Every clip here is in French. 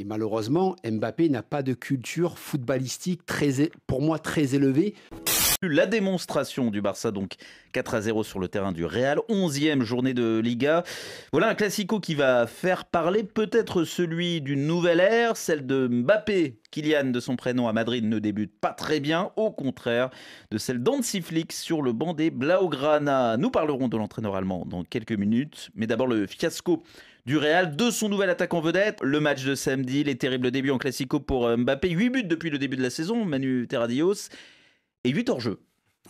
Et malheureusement, Mbappé n'a pas de culture footballistique très, pour moi très élevée la démonstration du Barça, donc 4 à 0 sur le terrain du Real. 11e journée de Liga. Voilà un classico qui va faire parler peut-être celui d'une nouvelle ère, celle de Mbappé. Kylian, de son prénom à Madrid, ne débute pas très bien, au contraire de celle Flick sur le banc des Blaugrana. Nous parlerons de l'entraîneur allemand dans quelques minutes, mais d'abord le fiasco du Real, de son nouvel attaquant vedette, le match de samedi, les terribles débuts en classico pour euh, Mbappé, 8 buts depuis le début de la saison, Manu Terradios, et 8 hors-jeu.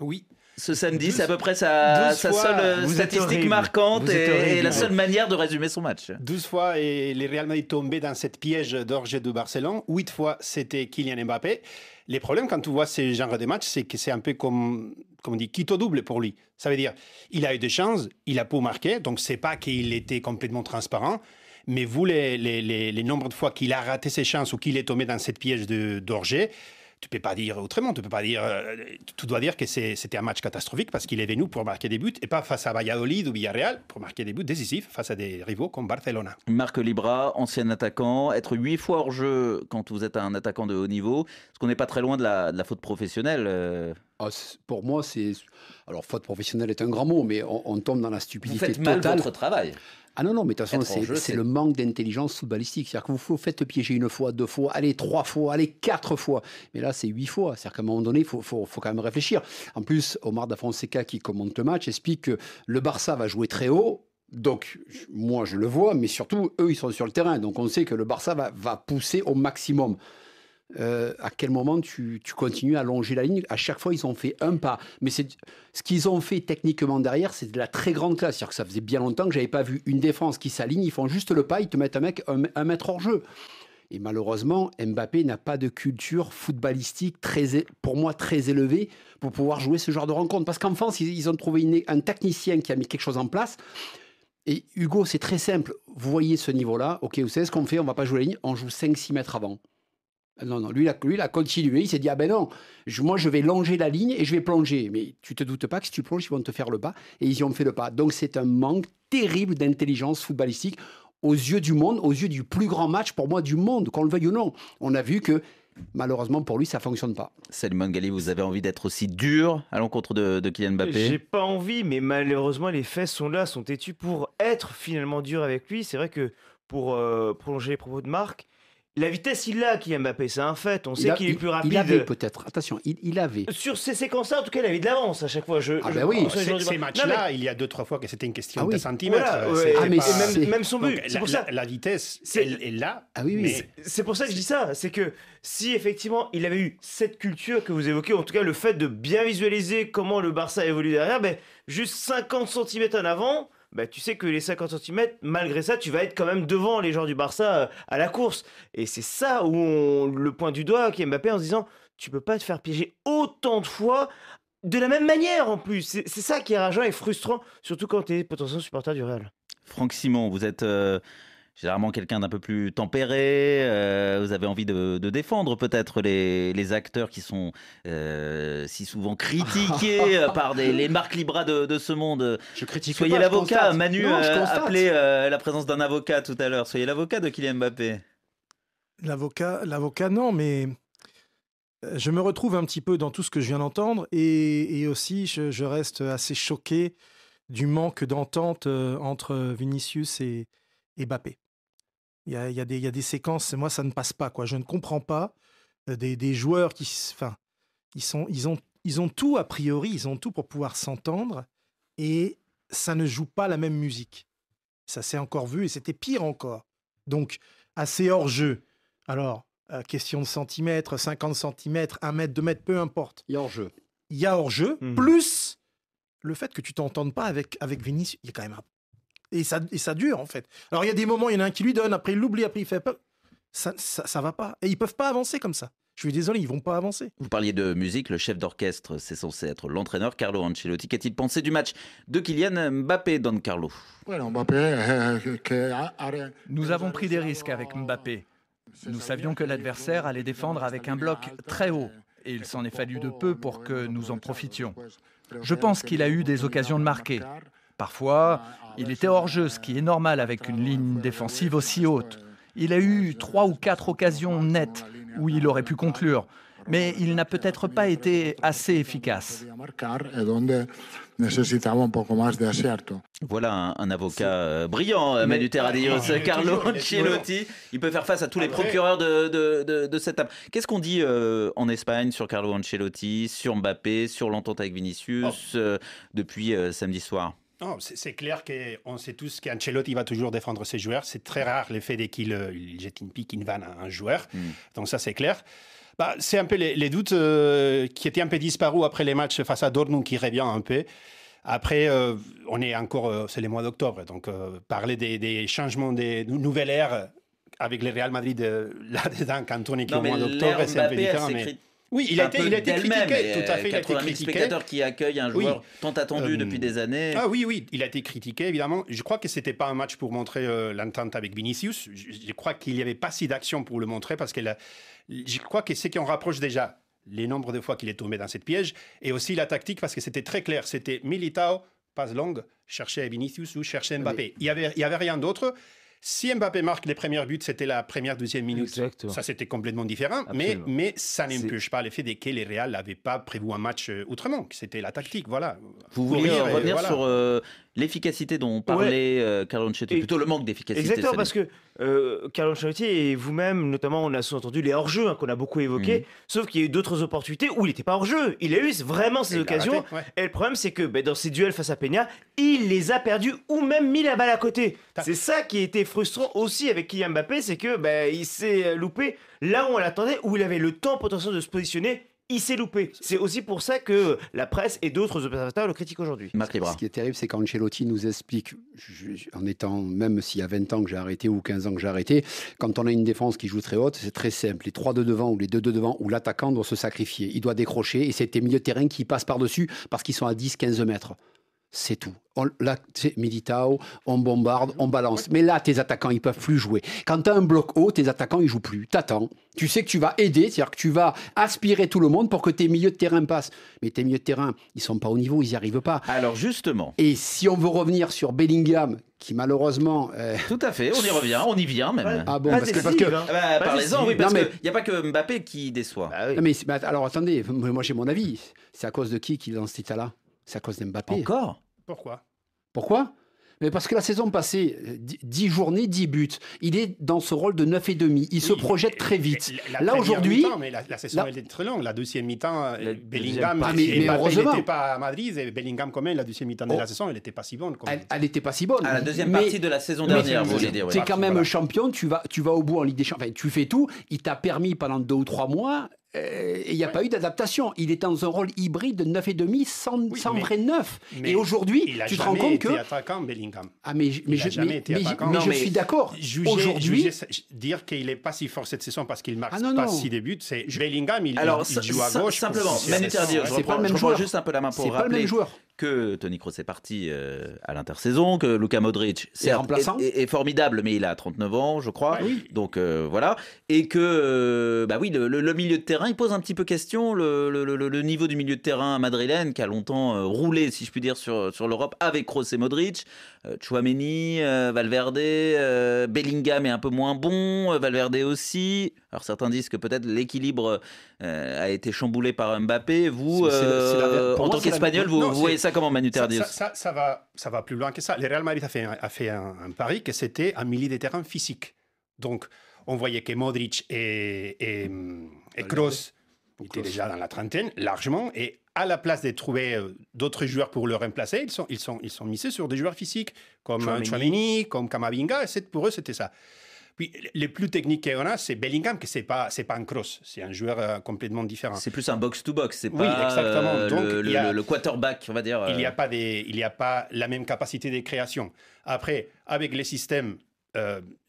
Oui. Ce samedi, c'est à peu près sa, seule euh, statistique marquante et, la seule manière de résumer son match. 12 fois, et les Real Madrid tombés dans cette piège d'orgée de Barcelone. 8 fois, c'était Kylian Mbappé. Les problèmes, quand tu vois ce genre de match, c'est que c'est un peu comme, comme dit, quitte au double pour lui. Ça veut dire, il a eu des chances, il a pas marqué, donc c'est pas qu'il était complètement transparent. Mais vous, les, les, nombres de fois qu'il a raté ses chances ou qu'il est tombé dans cette piège d'orgée, tu peux pas dire autrement. Tu peux pas dire, euh, tu dois dire que c'était un match catastrophique parce qu'il est venu pour marquer des buts et pas face à Valladolid ou Villarreal pour marquer des buts décisifs face à des rivaux comme Barcelona. Marc Libra, ancien attaquant, être huit fois hors jeu quand vous êtes un attaquant de haut niveau, est-ce qu'on n'est pas très loin de la, faute professionnelle. Euh, ah, pour moi, c'est. Alors, faute professionnelle est un grand mot, mais on, tombe dans la stupidité vous faites mal votre travail. Ah non, non, mais de toute façon, c'est le manque d'intelligence footballistique. C'est-à-dire que vous faites piéger une fois, deux fois, allez, trois fois, allez, quatre fois. Mais là, c'est huit fois. C'est-à-dire qu'à un moment donné, il faut, faut, faut, quand même réfléchir. En plus, Omar Da Fonseca, qui commente le match, explique que le Barça va jouer très haut. Donc, moi, je le vois, mais surtout, eux, ils sont sur le terrain. Donc, on sait que le Barça va, va pousser au maximum. Euh, à quel moment tu, continues à longer la ligne. À chaque fois, ils ont fait un pas. Mais c'est ce qu'ils ont fait techniquement derrière, c'est de la très grande classe. C'est-à-dire que ça faisait bien longtemps que j'avais pas vu une défense qui s'aligne. Ils font juste le pas, ils te mettent un mec un, mètre hors jeu. Et malheureusement, Mbappé n'a pas de culture footballistique très, pour moi très élevée pour pouvoir jouer ce genre de rencontre. Parce qu'en France, ils, ont trouvé un technicien qui a mis quelque chose en place. Et Hugo, c'est très simple. Vous voyez ce niveau-là. OK, vous savez ce qu'on fait On va pas jouer la ligne, on joue 5-6 mètres avant. Non, non, lui, il a, lui, a continué. Il s'est dit Ah ben non, moi, je vais longer la ligne et je vais plonger. Mais tu te doutes pas que si tu plonges, ils vont te faire le pas. Et ils y ont fait le pas. Donc, c'est un manque terrible d'intelligence footballistique aux yeux du monde, aux yeux du plus grand match pour moi du monde, qu'on le veuille ou non. On a vu que malheureusement pour lui, ça fonctionne pas. Salman vous avez envie d'être aussi dur à l'encontre de, de, Kylian Mbappé J'ai pas envie, mais malheureusement, les faits sont là, sont têtues pour être finalement dur avec lui. C'est vrai que pour euh, prolonger les propos de Marc, la vitesse, il l'a, Kylian Mbappé, c'est un fait. On sait qu'il est plus rapide. Il avait peut-être, attention, il, avait. Sur ces séquences-là, en tout cas, il avait de l'avance à chaque fois. Je, ah, ben oui, ces, bah, matchs-là, il y a deux, trois fois que c'était une question de centimètres. même, son but. c'est pour ça. La, vitesse, Elle, est là. Ah oui, C'est pour ça que je dis ça. C'est que si effectivement il avait eu cette culture que vous évoquez, en tout cas le fait de bien visualiser comment le Barça évolue derrière, ben, juste 50 cm en avant bah, tu sais que les 50 cm, malgré ça, tu vas être quand même devant les gens du Barça euh, à la course. Et c'est ça où le point du doigt qui Mbappé en se disant tu peux pas te faire piéger autant de fois de la même manière en plus. C'est ça qui est rageant et frustrant, surtout quand tu es potentiellement supporter du Real. Franck Simon, vous êtes. Euh, généralement quelqu'un d'un peu plus tempéré. Euh, vous avez envie de, défendre peut-être les, acteurs qui sont euh, si souvent critiqués euh, par les marques Libra de, ce monde. Je Soyez l'avocat. Manu a la présence d'un avocat tout à l'heure. Soyez l'avocat de Kylian Mbappé. L'avocat, l'avocat, non, mais je me retrouve un petit peu dans tout ce que je viens d'entendre et, aussi je, reste assez choqué du manque d'entente entre Vinicius et Mbappé. Il y a, des séquences, moi, ça ne passe pas. quoi. Je ne comprends pas euh, des, joueurs qui. ils, sont, ils, ont, ils ont tout, a priori, ils ont tout pour pouvoir s'entendre et ça ne joue pas la même musique. Ça s'est encore vu et c'était pire encore. Donc, assez hors jeu. Alors, euh, question de centimètres, 50 centimètres, 1 mètre, 2 mètres, peu importe. Il y a hors jeu. Il y a hors jeu, mmh. plus le fait que tu t'entendes pas avec, avec Vinicius. Il y a quand même un et ça, dure, en fait. Alors, il y a des moments, il y en a un qui lui donne, après il l'oublie, après il fait. Ça, ça, ça, va pas. Et ils peuvent pas avancer comme ça. Je suis désolé, ils vont pas avancer. Vous parliez de musique, le chef d'orchestre, c'est censé être l'entraîneur Carlo Ancelotti. Qu'a-t-il pensé du match de Kylian Mbappé, Don Carlo euh, euh, ah, ah, euh, Nous avons pris des risques avec Mbappé. Nous savions que l'adversaire allait défendre avec un bloc très haut, et il s'en est fallu de peu pour que nous en profitions. Je pense qu'il a eu des occasions de marquer. Parfois, ah, ah, bah, il était hors-jeu, ce qui est normal avec une ligne défensive aussi haute. Il a eu trois ou quatre occasions nettes où il aurait pu conclure, mais il n'a peut-être pas été assez efficace. Voilà un, avocat euh, brillant, euh, Manuter euh, Carlo Ancelotti. Il peut faire face à tous les procureurs de, cette table. Qu'est-ce qu'on dit en Espagne sur Carlo Ancelotti, sur Mbappé, sur l'entente avec Vinicius oh. depuis samedi soir non, c'est clair qu'on sait tous qu'Ancelotti va toujours défendre ses joueurs. C'est très rare le fait dès qu'il euh, jette une pique, une vanne à un joueur. Mm. Donc ça, c'est clair. Bah, c'est un peu les, doutes euh, qui étaient un peu disparus après les matchs face à Dortmund qui revient un peu. Après, euh, on est encore, c'est les mois d'octobre, donc parler des, changements des nouvelles ères avec le Real Madrid là-dedans quand on est au mois d'octobre, c'est un peu différent. Oui, il a, été, euh, il a été critiqué, tout à fait. 80 spectateurs qui accueillent un joueur tant attendu depuis euh, des années. Ah oui, oui, il a été critiqué, évidemment. Je crois que ce n'était pas un match pour montrer euh, l'entente avec Vinicius. Je, crois qu'il n'y avait pas si d'action pour le montrer parce que je crois que c'est qu'on rapproche déjà les nombres de fois qu'il est tombé dans cette piège et aussi la tactique parce que c'était très clair. C'était Militao, passe longue, chercher Vinicius ou chercher Mbappé. Il n'y avait, il y avait rien d'autre. Si Mbappé marque les premiers buts, c'était la première, deuxième minute. Ça, c'était complètement différent. Mais, mais ça n'empêche pas l'effet fait que les Real n'avaient pas prévu un match euh, autrement. C'était la tactique, voilà. Vous voulez revenir sur euh, l'efficacité dont on parlait, ouais. euh, plutôt le manque d'efficacité. Exactement, parce que euh, Carlo et vous-même, notamment, on a sous-entendu les hors-jeux hein, qu'on a beaucoup évoqués, mhm. sauf qu'il y a eu d'autres opportunités où il n'était pas hors-jeu. Il a eu vraiment ses eh ben, occasions. Et le problème, c'est que ben, dans ses duels face à Peña, il les a perdus ou même mis la balle à côté. C'est ça qui était frustrant aussi avec Kylian Mbappé, c'est que ben, il s'est loupé là où on l'attendait, où il avait le temps potentiel de se positionner il s'est loupé. C'est aussi pour ça que la presse et d'autres observateurs le critiquent aujourd'hui. Ce qui est terrible, c'est quand Ancelotti nous explique, en étant, même s'il y a 20 ans que j'ai arrêté ou 15 ans que j'ai arrêté, quand on a une défense qui joue très haute, c'est très simple. Les trois de devant ou les deux de devant ou l'attaquant doit se sacrifier. Il doit décrocher et c'est tes milieux de terrain qui passent par-dessus parce qu'ils sont à 10-15 mètres c'est tout. On, là, c'est Militao, on bombarde, on balance. Mais là, tes attaquants, ils peuvent plus jouer. Quand tu as un bloc haut, tes attaquants, ils jouent plus. T'attends. Tu sais que tu vas aider, c'est-à-dire que tu vas aspirer tout le monde pour que tes milieux de terrain passent. Mais tes milieux de terrain, ils sont pas au niveau, ils n'y arrivent pas. Alors justement. Et si on veut revenir sur Bellingham, qui malheureusement. Euh, tout à fait, on y revient, on y vient même. Ah bon, parce, que, bah, parlez oui, parce qu'il n'y a pas que Mbappé qui déçoit. Bah mais, bah, alors attendez, moi j'ai mon avis. C'est à cause de qui qui est dans cet état-là c'est à cause d'Mbappé. Encore Pourquoi Pourquoi mais parce que la saison passée, 10 journées, 10 buts. Il est dans ce rôle de 9 et demi. Il se projette très vite. là aujourd'hui, mais la, saison elle est très longue. La deuxième mi-temps, euh, ah, Bellingham, mais, il n'était pas à Madrid et Bellingham quand même la deuxième mi-temps de la oh. saison, elle n'était pas si bonne. Elle n'était pas si bonne. À la deuxième partie de la saison dernière, vous voulez dire. C'est quand même champion. Tu vas, tu vas au bout en Ligue des Champions. tu fais tout. Il t'a permis pendant deux ou trois mois euh, il n'y a pas eu d'adaptation. Il est dans un rôle hybride de 9,5 sans, sans vrai 9. et aujourd'hui, tu te rends compte que. Il n'a jamais été attaquant, Bellingham. Ah, mais, mais il je, jamais été attaquant. je suis d'accord. Aujourd'hui. Dire qu'il n'est pas si fort cette saison parce qu'il marque ah, pas si des buts, c'est. Bellingham, il, il joue à gauche. Simplement, pas pas je reprends juste un peu la main pour rappeler. C'est pas le même joueur que Tony Kroos est parti euh, à l'intersaison, que Luka Modric est, remplaçant. formidable, mais il a 39 ans, je crois. Donc euh, voilà. Et que, euh, bah oui, le, milieu de terrain, il pose un petit peu question. Le, niveau du milieu de terrain madrilène qui a longtemps roulé, si je puis dire, sur, sur l'Europe avec Kroos et Modric. Chouameni, Valverde, Bellingham est un peu moins bon, Valverde aussi. Alors certains disent que peut-être l'équilibre a été chamboulé par Mbappé. Vous, en tant qu'Espagnol, vous voyez ça comment, Manu ça, ça, va, ça va plus loin que ça. Le Real Madrid a fait, un, a fait un, pari que c'était un milieu de terrain physique. Donc, on voyait que Modric et, et, Kroos étaient déjà dans la trentaine, largement, et à la place de trouver euh, d'autres joueurs pour le remplacer, ils sont, ils, sont, ils sont misés sur des joueurs physiques, comme Chalini comme Kamavinga, et pour eux, c'était ça. Puis le plus technique qu'on a, c'est Bellingham, que c'est pas c'est pas un cross, c'est un joueur euh, complètement différent. C'est plus un box to box, c'est oui, pas exactement. Euh, donc, le, quarterback, on va dire. Il n'y a euh. pas des, il a pas la même capacité de création. Après, avec les systèmes.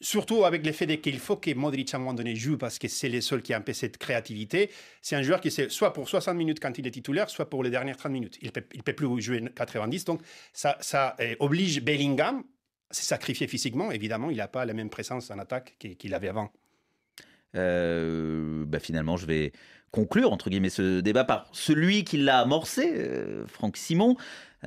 surtout avec l'effet fait qu'il faut que Modric à un moment donné joue parce que c'est les seuls qui a un peu cette créativité. C'est un joueur qui sait soit pour 60 minutes quand il est titulaire, soit pour les dernières 30 minutes. Il ne peut, plus jouer 90, donc ça, ça oblige Bellingham s'est sacrifié physiquement. Évidemment, il n'a pas la même présence en attaque qu'il avait avant. Euh, ben, finalement, je vais conclure entre guillemets ce débat par celui qui l'a amorcé, euh, Franck Simon.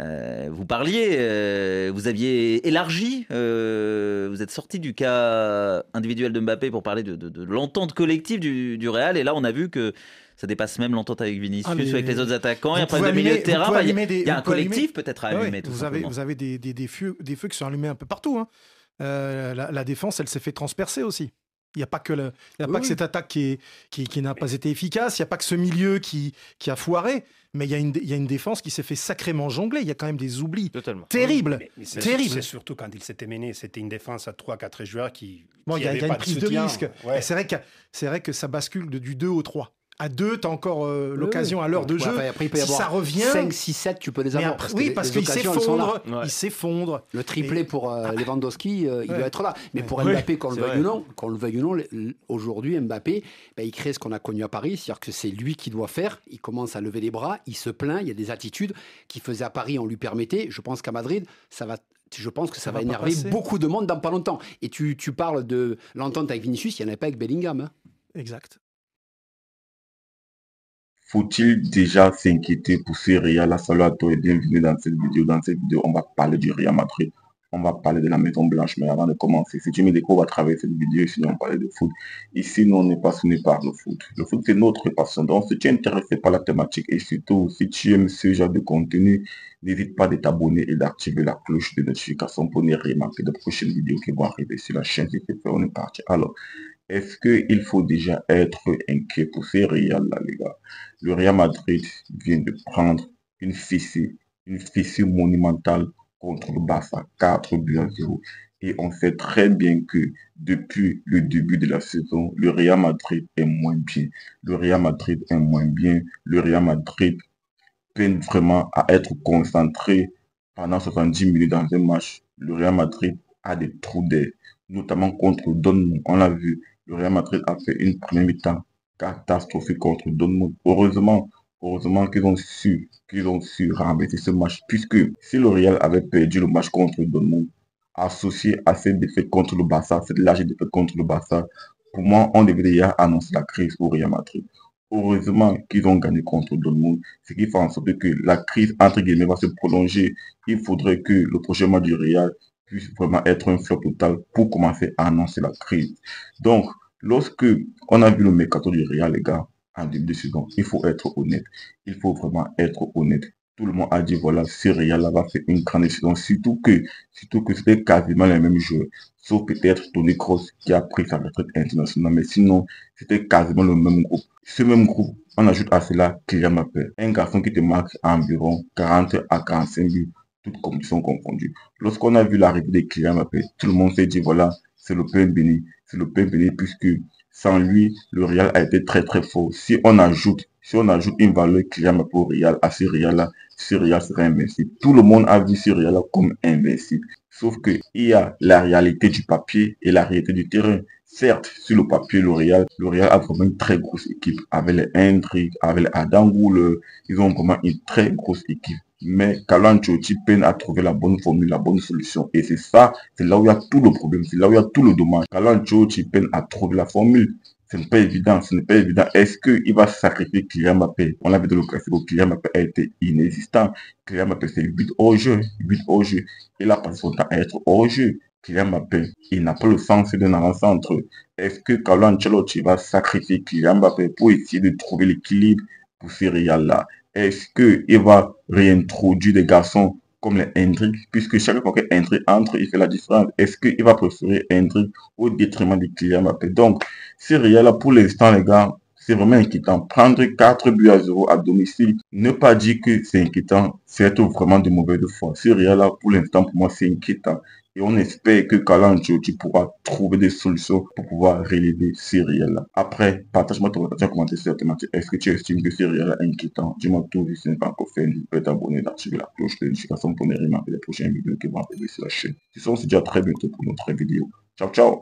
Euh, vous parliez, euh, vous aviez élargi, euh, vous êtes sorti du cas individuel de Mbappé pour parler de, l'entente collective du, du, Real. Et là, on a vu que ça dépasse même l'entente avec Vinicius, ou ah, avec les autres attaquants. Il y a de terrain. il y a, un collectif peut-être à ah allumer. vous, avez, vous avez des, feux, des feux qui sont allumés un peu partout. Hein. la, défense, elle s'est fait transpercer aussi. Il n'y a pas que, le, pas cette attaque qui, qui, n'a pas été efficace, il n'y a pas que ce milieu qui, qui a foiré, mais il y, a une, défense qui s'est fait sacrément jongler. Il y a quand même des oublis Totalement. terribles. C'est surtout quand il s'était mené, c'était une défense à 3-4 joueurs qui. Bon, il y, a une prise de, risque. C'est vrai, que, vrai que ça bascule de, du 2 au 3 à deux, tu as encore euh, l'occasion à l'heure de jeu. si ça revient. 5, 6, 7, tu peux les avoir. oui, parce qu'il s'effondre. Il s'effondre. Le triplé pour euh, Lewandowski, euh, il doit être là. Mais pour Mbappé, qu'on le, veuille ou non, le veuille aujourd'hui, Mbappé, ben, il crée ce qu'on a connu à Paris. C'est-à-dire que c'est lui qui doit faire. Il commence à lever les bras, il se plaint. Il y a des attitudes qu'il faisait à Paris, on lui permettait. Je pense qu'à Madrid, ça va je pense que ça, va, énerver beaucoup de monde dans pas longtemps. Et tu, parles de l'entente avec Vinicius, il n'y en a pas avec Bellingham. Hein. Exact. Faut-il déjà s'inquiéter pour ce La Salut à toi et bienvenue dans cette vidéo. Dans cette vidéo, on va parler du Real Madrid. On va parler de la Maison Blanche. Mais avant de commencer, si tu me découvres à travers cette vidéo, sinon on parler de foot. Ici, nous, on est passionné par le foot. Le foot, c'est notre passion. Donc, si tu es intéressé par la thématique et surtout si tu aimes ce genre de contenu, n'hésite pas à t'abonner et d'activer la cloche de notification pour ne rien manquer de prochaines vidéos qui vont arriver sur la chaîne. Si c'est fait, on est parti. Alors, est-ce qu'il faut déjà être inquiet pour ces Real-là, les gars Le Real Madrid vient de prendre une fissure, une fessée monumentale contre le Barça, 4 buts à 0. Et on sait très bien que depuis le début de la saison, le Real Madrid est moins bien. Le Real Madrid est moins bien. Le Real Madrid peine vraiment à être concentré pendant 70 minutes dans un match. Le Real Madrid a des trous d'air, notamment contre Don. On l'a vu, le Real Madrid a fait une première mi-temps catastrophique contre Dortmund. Heureusement, heureusement qu'ils ont su, qu'ils ont su ce match, puisque si le Real avait perdu le match contre Dortmund, associé à cette défaite contre le Barça, cette large défaite contre le Barça, pour moi, on devait déjà annoncer la crise au Real Madrid. Heureusement qu'ils ont gagné contre Dortmund, ce qui fait en sorte que la crise, entre guillemets, va se prolonger. Il faudrait que le prochain match du Real puisse vraiment être un flop total pour commencer à annoncer la crise. Donc, lorsque on a vu le mercato du Real, les gars, en début de saison, il faut être honnête. Il faut vraiment être honnête. Tout le monde a dit, voilà, ce Real va faire une grande décision. Surtout que, surtout que c'était quasiment les mêmes joueurs. Sauf peut-être Tony Cross qui a pris sa retraite internationale. Mais sinon, c'était quasiment le même groupe. Ce même groupe, on ajoute à cela Kylian Mbappé. Un garçon qui te marque environ 40 à 45 buts toutes conditions confondues. Lorsqu'on a vu l'arrivée des clients, tout le monde s'est dit, voilà, c'est le pain béni, c'est le pain béni, puisque sans lui, le Real a été très très fort. Si on ajoute, si on ajoute une valeur client pour Real à ce Real-là, ce Real serait invincible. Tout le monde a vu ce Real-là comme invincible. Sauf qu'il y a la réalité du papier et la réalité du terrain. Certes, sur le papier, L'Oréal, L'Oréal a vraiment une très grosse équipe avec les Hendry, avec les Adangoul. Ils ont vraiment une très grosse équipe. Mais Kalanchoti peine à trouver la bonne formule, la bonne solution. Et c'est ça, c'est là où il y a tout le problème, c'est là où il y a tout le dommage. Kalanchoti peine à trouver la formule. Ce n'est pas évident, ce n'est pas évident. Est-ce qu'il va sacrifier Kylian Mbappé On l'avait vu dans le Kylian Mbappé a été inexistant. Kylian Mbappé, c'est but au jeu, au jeu. Il a passé son temps à être au jeu. Kylian Mbappé, il n'a pas le sens d'un entre eux. Est-ce que Carlo Ancelotti va sacrifier Kylian Mbappé pour essayer de trouver l'équilibre pour ces réels là Est-ce qu'il va réintroduire des garçons comme les intrigues, puisque chaque fois qu'un entre, il fait la différence. Est-ce qu'il va préférer intrigue au détriment du client Mbappé Donc, c'est là pour l'instant, les gars. C'est vraiment inquiétant. Prendre 4 buts à 0 à domicile, ne pas dire que c'est inquiétant, c'est être vraiment de mauvaise foi. C'est là pour l'instant, pour moi, c'est inquiétant. Et on espère que Kalan tu pourras trouver des solutions pour pouvoir relever ces réels Après, partage-moi ton commentaire sur la thématique. Est-ce que tu estimes que ces est inquiétant Dis-moi tout si ce n'est pas encore fait. N'hésite pas à t'abonner, d'activer la cloche de notification pour ne rien manquer des prochaines vidéos qui vont arriver sur la chaîne. on sont dit déjà très bientôt pour notre vidéo. Ciao, ciao